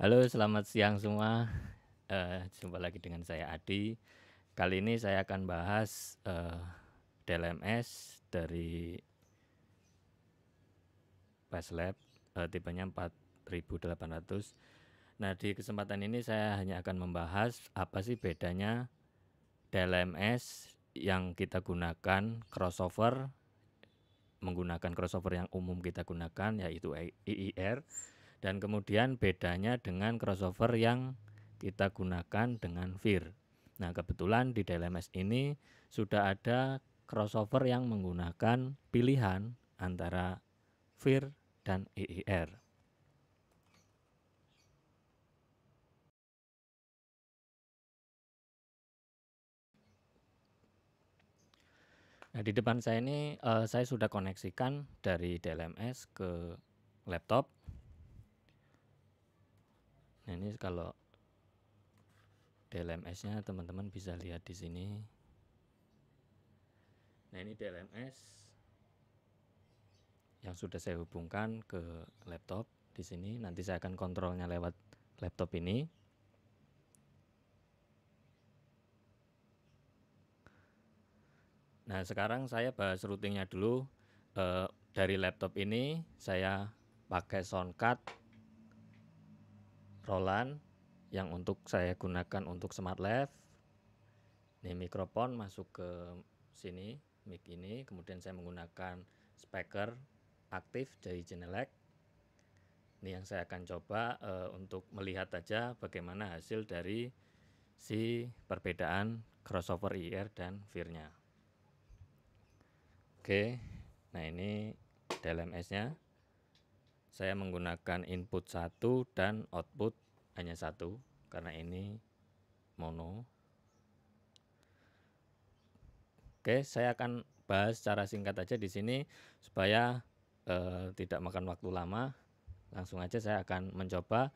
Halo, selamat siang semua. Uh, jumpa lagi dengan saya Adi. Kali ini saya akan bahas uh, eh, DLMS dari eh, empat uh, tipenya 4800. Nah, di kesempatan ini saya hanya akan membahas apa sih bedanya DLMS yang kita gunakan crossover menggunakan crossover yang umum kita gunakan yaitu IIR dan kemudian bedanya dengan crossover yang kita gunakan dengan Vir. Nah, kebetulan di DLMS ini sudah ada crossover yang menggunakan pilihan antara Vir dan EIR. Nah, di depan saya ini uh, saya sudah koneksikan dari DLMS ke laptop Nah, ini kalau DLMS-nya teman-teman bisa lihat di sini. Nah, ini DLMS yang sudah saya hubungkan ke laptop di sini. Nanti saya akan kontrolnya lewat laptop ini. Nah, sekarang saya bahas routingnya dulu. E, dari laptop ini saya pakai soundcard Roland yang untuk saya gunakan untuk smart left ini mikrofon masuk ke sini mic ini kemudian saya menggunakan speaker aktif dari Genelec ini yang saya akan coba e, untuk melihat aja bagaimana hasil dari si perbedaan crossover IR dan VIR-nya oke nah ini DLMS nya saya menggunakan input satu dan output hanya satu karena ini mono Oke, saya akan bahas secara singkat aja di sini supaya eh, tidak makan waktu lama. Langsung aja saya akan mencoba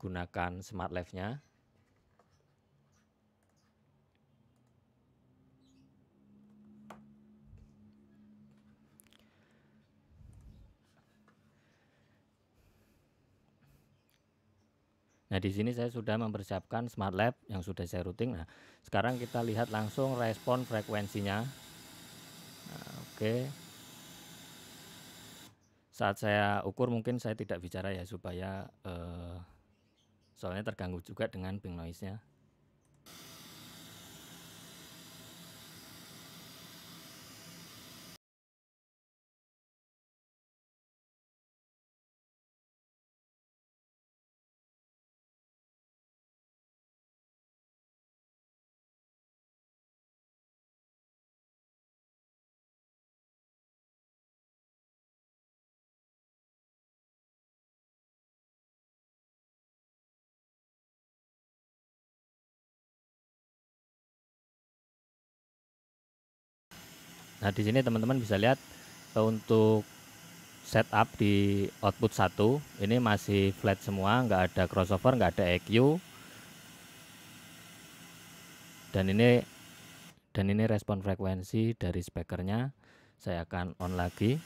gunakan smart live-nya. Nah, di sini saya sudah mempersiapkan Smart Lab yang sudah saya routing. Nah, sekarang kita lihat langsung respon frekuensinya. Nah, oke. Okay. Saat saya ukur mungkin saya tidak bicara ya supaya eh, soalnya terganggu juga dengan ping noise-nya. Nah, di sini teman-teman bisa lihat eh, untuk setup di output 1 ini masih flat semua, nggak ada crossover, nggak ada EQ. Dan ini dan ini respon frekuensi dari speakernya. Saya akan on lagi.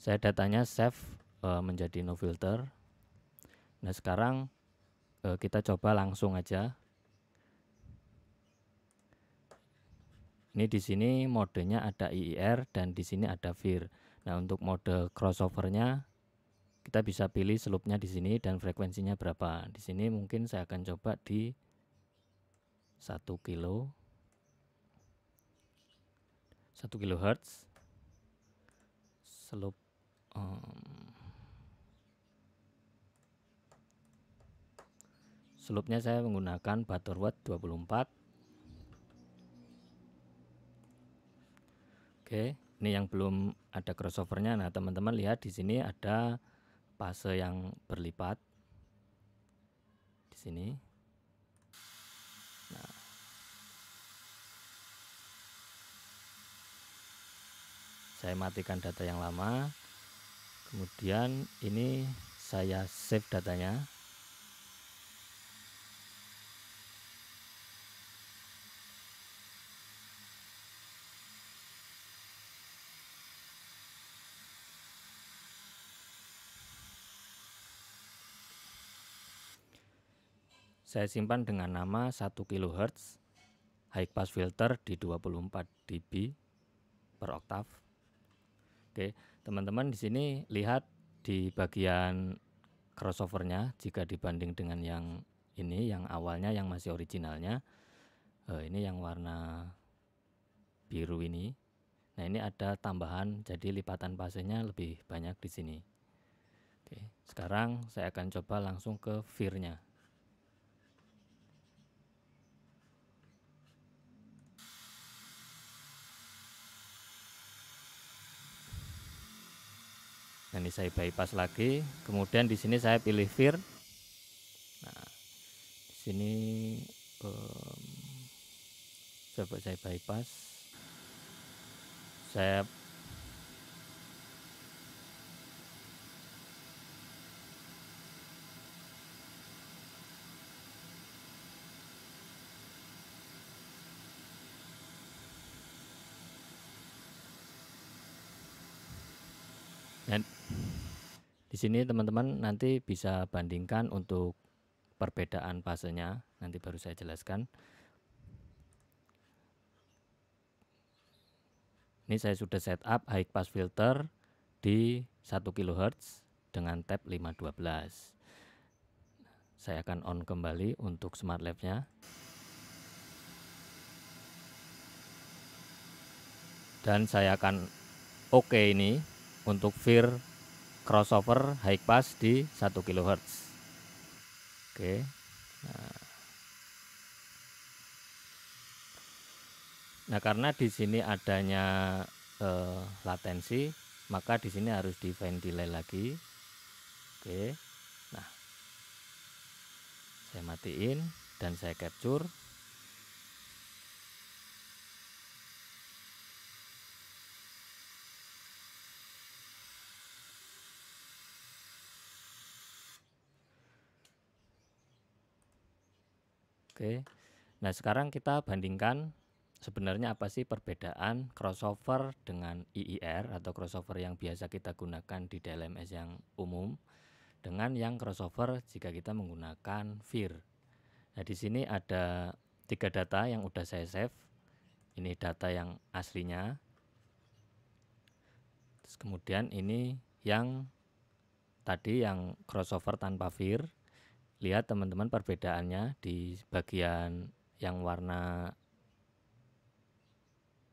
Saya datanya save uh, menjadi no filter. Nah, sekarang uh, kita coba langsung aja. Ini di sini modenya ada IIR dan di sini ada VIR. Nah, untuk mode crossovernya kita bisa pilih slope-nya di sini dan frekuensinya berapa. Di sini mungkin saya akan coba di 1 kilo 1 kilohertz. slope um, Selupnya saya menggunakan Butterworth 24. Oke, ini yang belum ada crossovernya. Nah, teman-teman lihat di sini ada fase yang berlipat. Di sini. Nah. saya matikan data yang lama kemudian ini saya save datanya Saya simpan dengan nama 1 kHz high pass filter di 24 dB per oktav. Oke, teman-teman di sini lihat di bagian crossovernya jika dibanding dengan yang ini yang awalnya yang masih originalnya eh, ini yang warna biru ini. Nah ini ada tambahan jadi lipatan pasenya lebih banyak di sini. Oke, sekarang saya akan coba langsung ke firnya. dan ini saya bypass lagi kemudian di sini saya pilih fir nah di sini um, coba saya bypass saya sini teman-teman nanti bisa bandingkan untuk perbedaan fasenya nanti baru saya jelaskan ini saya sudah setup high pass filter di 1 kHz dengan tab 512 saya akan on kembali untuk smart lab nya dan saya akan oke okay ini untuk fir crossover high pass di 1 kHz. Oke. Nah, nah. karena di sini adanya eh, latensi, maka di sini harus di find lagi. Oke. Nah. Saya matiin dan saya capture Oke. Nah, sekarang kita bandingkan sebenarnya apa sih perbedaan crossover dengan IIR atau crossover yang biasa kita gunakan di DLMS yang umum dengan yang crossover jika kita menggunakan VIR. Nah, di sini ada tiga data yang udah saya save. Ini data yang aslinya. Terus kemudian ini yang tadi yang crossover tanpa VIR lihat teman-teman perbedaannya di bagian yang warna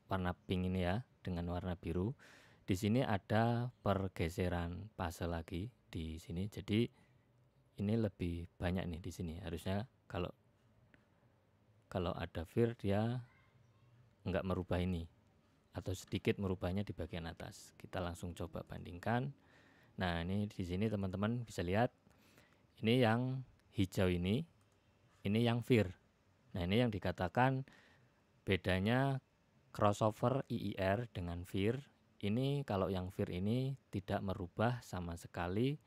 warna pink ini ya dengan warna biru. Di sini ada pergeseran fase lagi di sini. Jadi ini lebih banyak nih di sini. Harusnya kalau kalau ada fir dia enggak merubah ini atau sedikit merubahnya di bagian atas. Kita langsung coba bandingkan. Nah, ini di sini teman-teman bisa lihat ini yang hijau ini ini yang VIR. Nah, ini yang dikatakan bedanya crossover IIR dengan VIR. Ini kalau yang VIR ini tidak merubah sama sekali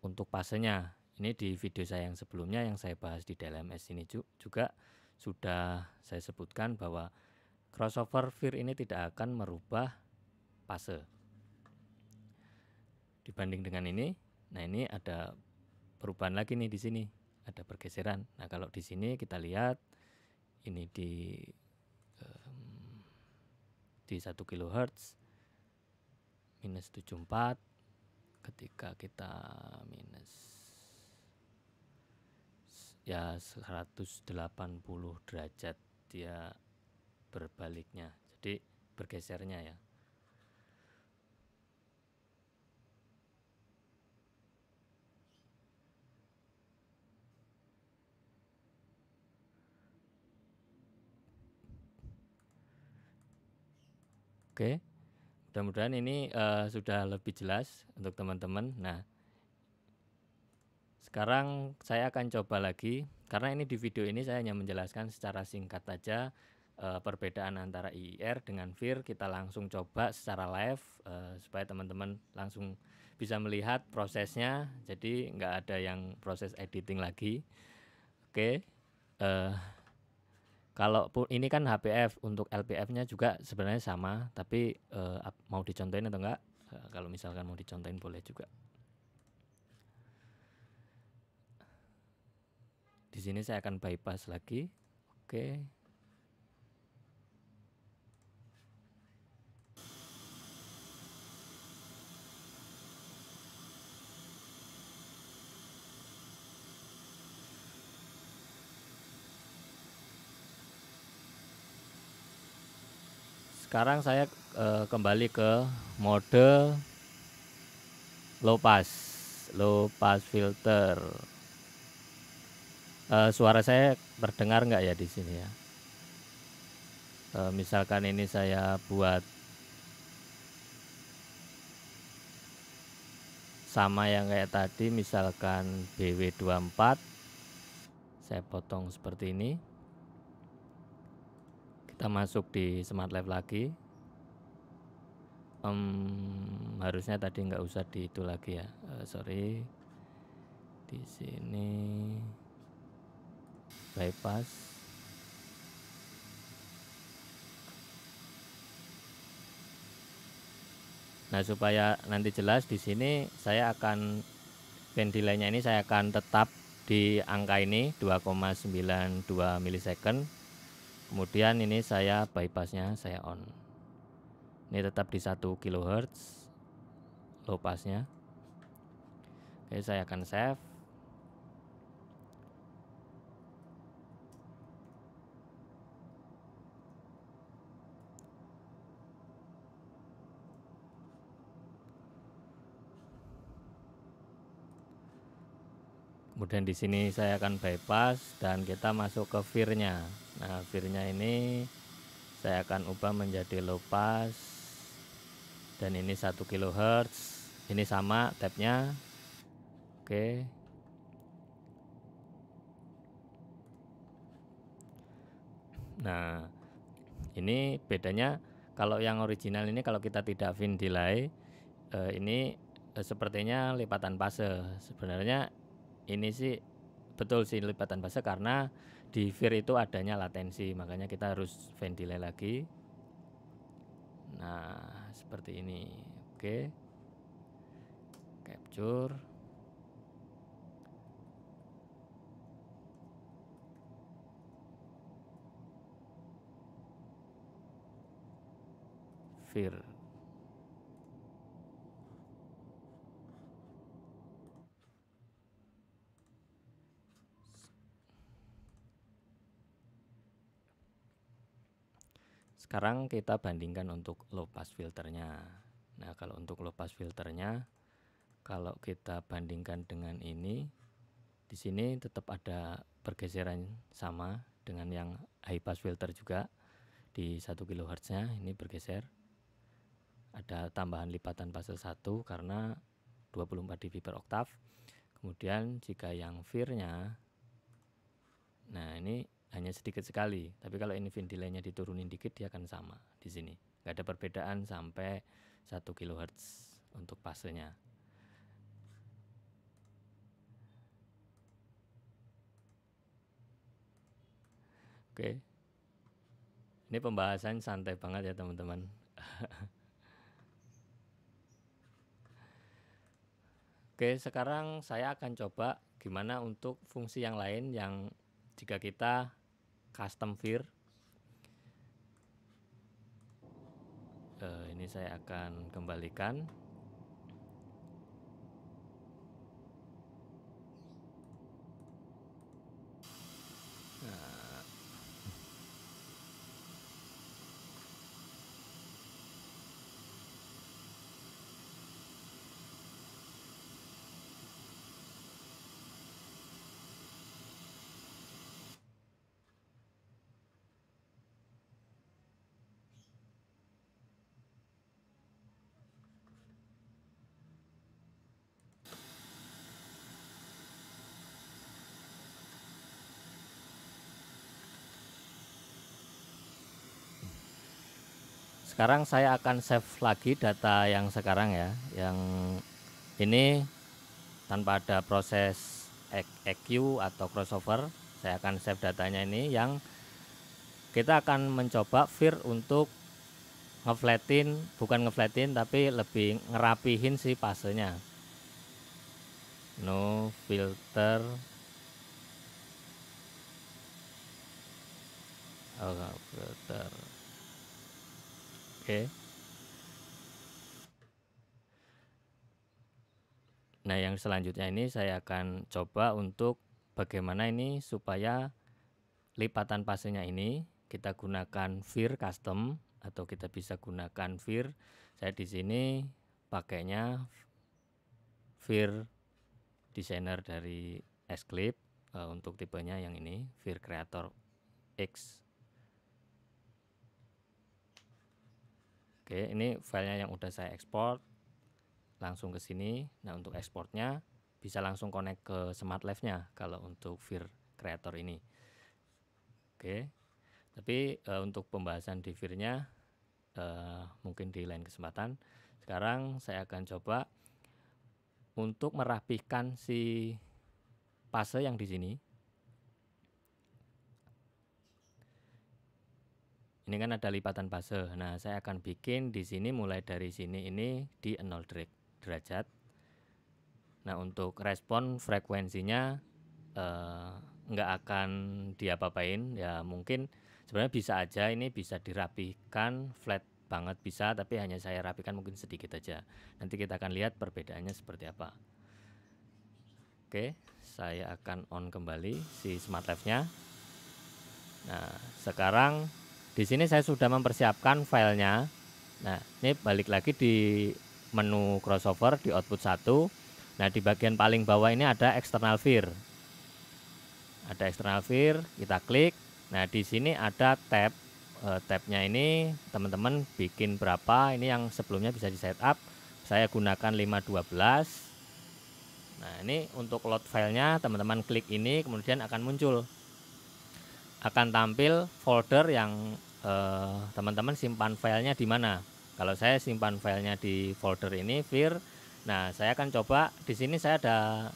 untuk pasenya. Ini di video saya yang sebelumnya yang saya bahas di DLMS ini juga sudah saya sebutkan bahwa crossover VIR ini tidak akan merubah fase. Dibanding dengan ini, nah ini ada perubahan lagi nih di sini ada pergeseran. Nah, kalau di sini kita lihat ini di um, di 1 kHz minus 74 ketika kita minus ya 180 derajat dia berbaliknya. Jadi bergesernya ya. Oke. Mudah-mudahan ini uh, sudah lebih jelas untuk teman-teman. Nah, sekarang saya akan coba lagi karena ini di video ini saya hanya menjelaskan secara singkat saja uh, perbedaan antara IIR dengan VIR. Kita langsung coba secara live uh, supaya teman-teman langsung bisa melihat prosesnya. Jadi nggak ada yang proses editing lagi. Oke. Okay. Uh, kalau ini kan HPF untuk LPF-nya juga sebenarnya sama, tapi uh, mau dicontohin atau enggak? Eh, kalau misalkan mau dicontohin boleh juga. Di sini saya akan bypass lagi. Oke. Okay. sekarang saya e, kembali ke mode low pass low pass filter e, suara saya terdengar nggak ya di sini ya e, misalkan ini saya buat sama yang kayak tadi misalkan BW24 saya potong seperti ini kita masuk di smart life lagi um, harusnya tadi nggak usah di itu lagi ya uh, sorry di sini bypass nah supaya nanti jelas di sini saya akan band delay-nya ini saya akan tetap di angka ini 2,92 milisecond kemudian ini saya bypassnya saya on ini tetap di 1 kHz low passnya oke saya akan save kemudian di sini saya akan bypass dan kita masuk ke firnya nah firnya ini saya akan ubah menjadi low pass dan ini 1 kHz ini sama tapnya. oke nah ini bedanya kalau yang original ini kalau kita tidak fin delay eh, ini eh, sepertinya lipatan fase sebenarnya ini sih betul sih lipatan fase karena di VIR itu adanya latensi, makanya kita harus ventile lagi. Nah, seperti ini. Oke. Capture. VIR. sekarang kita bandingkan untuk low pass filternya. Nah, kalau untuk low pass filternya kalau kita bandingkan dengan ini di sini tetap ada pergeseran sama dengan yang high pass filter juga di 1 kHz nya ini bergeser ada tambahan lipatan pasal 1 karena 24 dB per oktav kemudian jika yang firnya nah ini hanya sedikit sekali. Tapi kalau ini delaynya diturunin dikit dia akan sama di sini. Nggak ada perbedaan sampai 1 kHz untuk pasenya. Oke. Ini pembahasan santai banget ya teman-teman. Oke, sekarang saya akan coba gimana untuk fungsi yang lain yang jika kita custom fir uh, ini saya akan kembalikan sekarang saya akan save lagi data yang sekarang ya yang ini tanpa ada proses EQ atau crossover saya akan save datanya ini yang kita akan mencoba Fir untuk ngeflatin bukan ngeflatin tapi lebih ngerapihin si pasenya no filter oh, filter Oke. Nah, yang selanjutnya ini saya akan coba untuk bagaimana ini supaya lipatan pasenya ini kita gunakan vir custom atau kita bisa gunakan vir. Saya di sini pakainya vir designer dari S-Clip uh, eh, untuk tipenya yang ini vir creator X Oke, ini filenya yang udah saya ekspor. Langsung ke sini. Nah, untuk ekspornya bisa langsung connect ke smart live-nya kalau untuk Vir Creator ini. Oke. Tapi e, untuk pembahasan di Vir-nya e, mungkin di lain kesempatan. Sekarang saya akan coba untuk merapikan si fase yang di sini Ini kan ada lipatan fase. Nah, saya akan bikin di sini mulai dari sini ini di 0 derajat. Nah, untuk respon frekuensinya eh, akan diapa-apain. Ya, mungkin sebenarnya bisa aja ini bisa dirapikan flat banget bisa, tapi hanya saya rapikan mungkin sedikit aja. Nanti kita akan lihat perbedaannya seperti apa. Oke, saya akan on kembali si smart life-nya. Nah, sekarang di sini saya sudah mempersiapkan filenya. Nah, ini balik lagi di menu crossover di output satu. Nah, di bagian paling bawah ini ada external fear. Ada external fear, kita klik. Nah, di sini ada tab. E, tabnya ini teman-teman bikin berapa, ini yang sebelumnya bisa di setup. Saya gunakan 512. Nah, ini untuk load filenya teman-teman klik ini kemudian akan muncul akan tampil folder yang eh, teman-teman eh, simpan filenya di mana. Kalau saya simpan filenya di folder ini, vir. Nah, saya akan coba di sini saya ada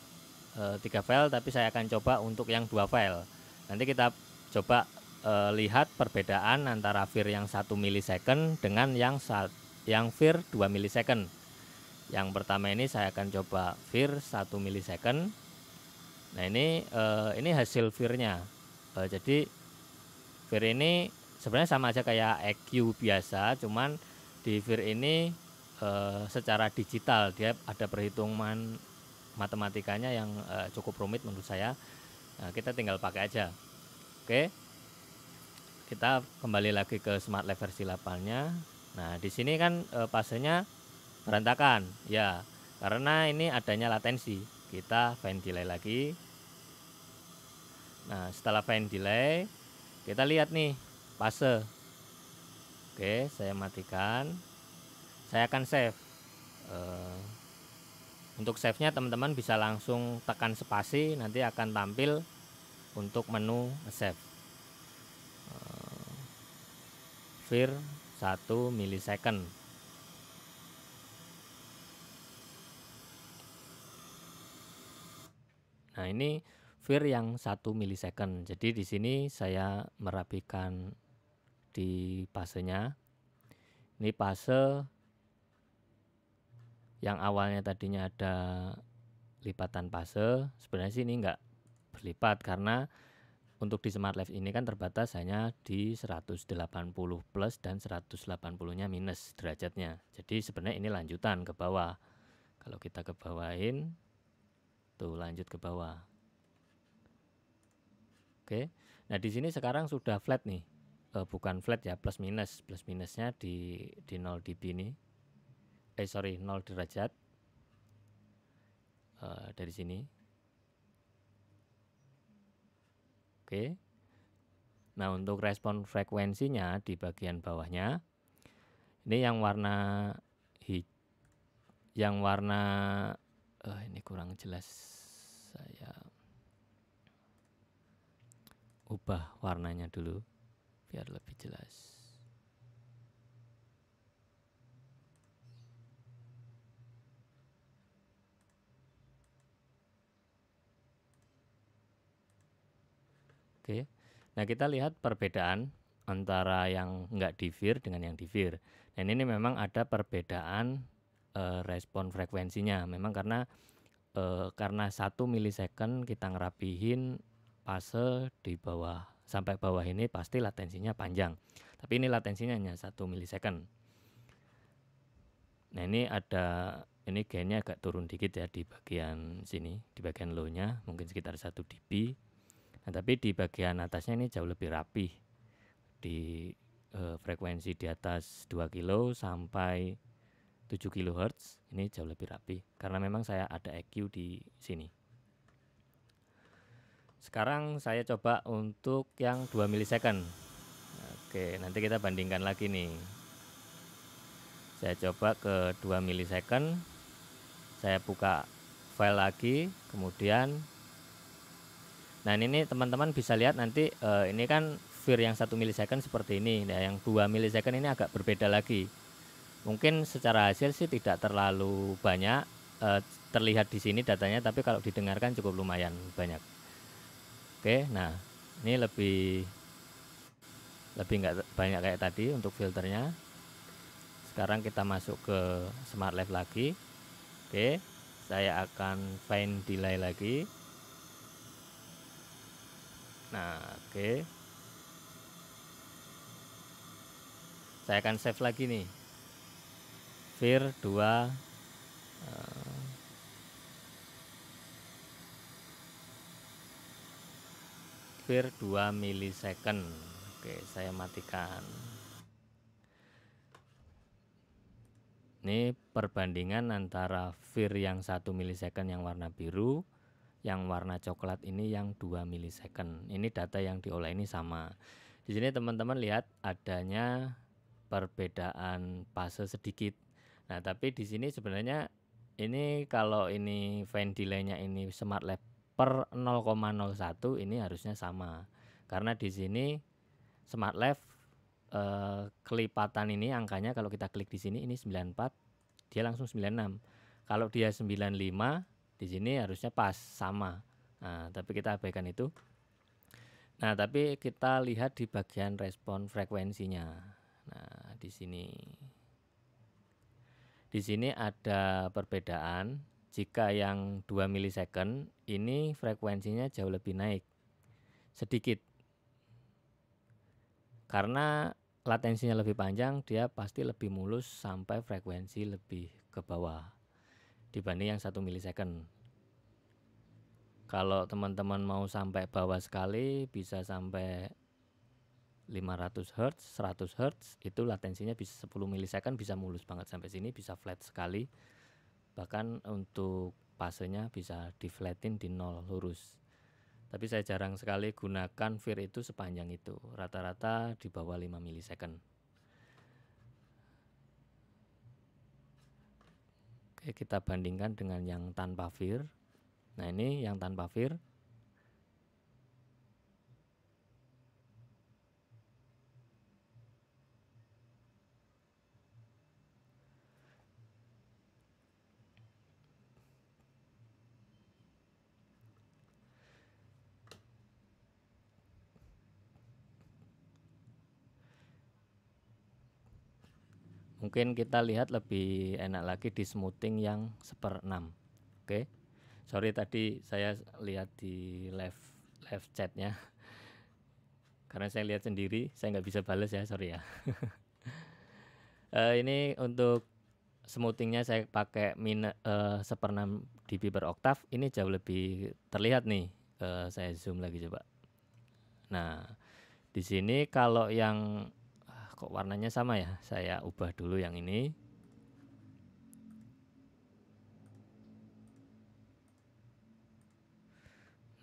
eh, tiga file, tapi saya akan coba untuk yang dua file. Nanti kita coba eh, lihat perbedaan antara vir yang satu milisecond dengan yang saat yang vir 2 milisecond. Yang pertama ini saya akan coba vir 1 milisecond. Nah, ini eh, ini hasil virnya. Eh, jadi Vir ini sebenarnya sama aja kayak EQ biasa, cuman di Vir ini e, secara digital dia ada perhitungan matematikanya yang e, cukup rumit menurut saya. Nah, kita tinggal pakai aja. Oke. Kita kembali lagi ke Smart Lab versi 8-nya. Nah, di sini kan e, eh, pasenya berantakan. Ya, karena ini adanya latensi. Kita find delay lagi. Nah, setelah find delay, kita lihat nih fase oke saya matikan saya akan save eh, untuk save nya teman-teman bisa langsung tekan spasi nanti akan tampil untuk menu save eh, Fir satu 1 milisecond nah ini fir yang satu milisecond. Jadi di sini saya merapikan di pasenya. Ini fase yang awalnya tadinya ada lipatan fase. Sebenarnya sih ini enggak berlipat karena untuk di Smart Life ini kan terbatas hanya di 180 plus dan 180-nya minus derajatnya. Jadi sebenarnya ini lanjutan ke bawah. Kalau kita ke bawahin tuh lanjut ke bawah. Oke. Nah, di sini sekarang sudah flat nih. Uh, bukan flat ya, plus minus. Plus minusnya di di 0 dB ini. Eh sorry, 0 derajat. Uh, dari sini. Oke. Nah, untuk respon frekuensinya di bagian bawahnya ini yang warna hijau yang warna uh, ini kurang jelas saya ubah warnanya dulu biar lebih jelas. Oke. Nah, kita lihat perbedaan antara yang enggak divir dengan yang divir. Dan ini memang ada perbedaan e, respon frekuensinya. Memang karena e, karena satu milisecond kita ngerapihin fase di bawah sampai bawah ini pasti latensinya panjang. Tapi ini latensinya hanya satu milisecond. Nah ini ada ini gainnya agak turun dikit ya di bagian sini, di bagian low-nya mungkin sekitar 1 dB. Nah, tapi di bagian atasnya ini jauh lebih rapi. Di e, frekuensi di atas 2 kilo sampai 7 kHz ini jauh lebih rapi karena memang saya ada EQ di sini. Sekarang saya coba untuk yang 2 milisecond. Oke, nanti kita bandingkan lagi nih. Saya coba ke 2 milisecond. Saya buka file lagi, kemudian Nah, ini teman-teman bisa lihat nanti uh, ini kan fir yang 1 milisecond seperti ini. Nah, yang 2 milisecond ini agak berbeda lagi. Mungkin secara hasil sih tidak terlalu banyak uh, terlihat di sini datanya, tapi kalau didengarkan cukup lumayan banyak. Oke, nah ini lebih lebih nggak banyak kayak tadi untuk filternya. Sekarang kita masuk ke Smart Life lagi. Oke, saya akan find delay lagi. Nah, oke. Saya akan save lagi nih. Fir 2 hampir 2 milisecond oke saya matikan ini perbandingan antara fir yang 1 milisecond yang warna biru yang warna coklat ini yang 2 milisecond ini data yang diolah ini sama di sini teman-teman lihat adanya perbedaan fase sedikit nah tapi di sini sebenarnya ini kalau ini fan delay-nya ini smart lab per 0,01 ini harusnya sama karena di sini smart left eh, kelipatan ini angkanya kalau kita klik di sini ini 94 dia langsung 96 kalau dia 95 di sini harusnya pas sama nah, tapi kita abaikan itu nah tapi kita lihat di bagian respon frekuensinya nah di sini di sini ada perbedaan jika yang 2 milisecond ini frekuensinya jauh lebih naik sedikit. Karena latensinya lebih panjang, dia pasti lebih mulus sampai frekuensi lebih ke bawah dibanding yang 1 milisecond. Kalau teman-teman mau sampai bawah sekali bisa sampai 500 Hz, 100 Hz itu latensinya bisa 10 milisecond bisa mulus banget sampai sini bisa flat sekali bahkan untuk pasenya bisa di flatin di nol lurus tapi saya jarang sekali gunakan fir itu sepanjang itu rata-rata di bawah 5 milisecond Oke kita bandingkan dengan yang tanpa fir nah ini yang tanpa fir mungkin kita lihat lebih enak lagi di smoothing yang seper enam, oke okay? sorry tadi saya lihat di left live chatnya karena saya lihat sendiri saya nggak bisa bales ya sorry ya uh, ini untuk smoothingnya saya pakai min uh, seperenam dB per oktav ini jauh lebih terlihat nih uh, saya zoom lagi coba nah di sini kalau yang kok warnanya sama ya saya ubah dulu yang ini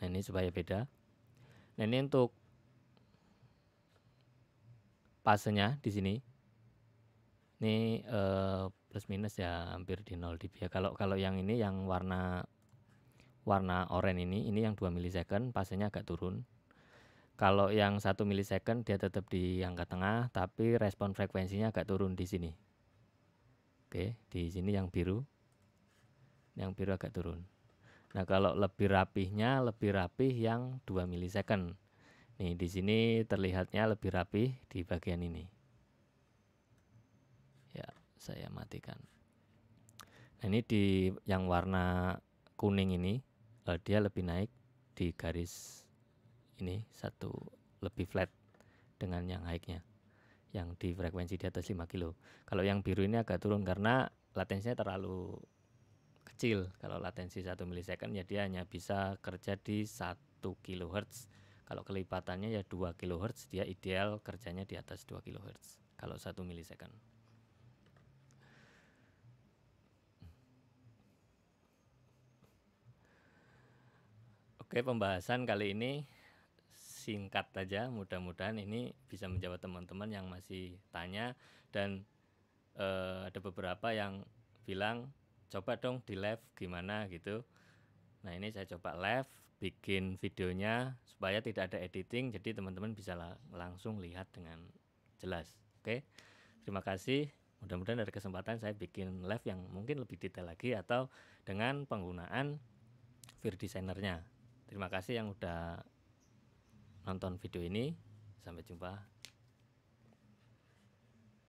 nah ini supaya beda nah ini untuk pasenya di sini ini eh, plus minus ya hampir di 0 dB ya kalau kalau yang ini yang warna warna oranye ini ini yang 2 milisecond pasenya agak turun kalau yang satu milisecond dia tetap di angka tengah, tapi respon frekuensinya agak turun di sini. Oke, di sini yang biru, yang biru agak turun. Nah kalau lebih rapihnya lebih rapih yang 2 milisecond. Nih di sini terlihatnya lebih rapih di bagian ini. Ya saya matikan. Nah ini di yang warna kuning ini eh, dia lebih naik di garis ini satu lebih flat dengan yang high-nya yang di frekuensi di atas 5 kilo. Kalau yang biru ini agak turun karena latensinya terlalu kecil. Kalau latensi 1 milisecond ya dia hanya bisa kerja di 1 kilohertz. Kalau kelipatannya ya 2 kilohertz dia ideal kerjanya di atas 2 kilohertz. kalau 1 milisecond. Oke, pembahasan kali ini singkat saja Mudah-mudahan ini bisa menjawab teman-teman yang masih tanya dan eh, ada beberapa yang bilang coba dong di live gimana gitu. Nah, ini saya coba live bikin videonya supaya tidak ada editing jadi teman-teman bisa la langsung lihat dengan jelas. Oke. Terima kasih. Mudah-mudahan dari kesempatan saya bikin live yang mungkin lebih detail lagi atau dengan penggunaan Vir Designernya. Terima kasih yang udah nonton video ini. Sampai jumpa.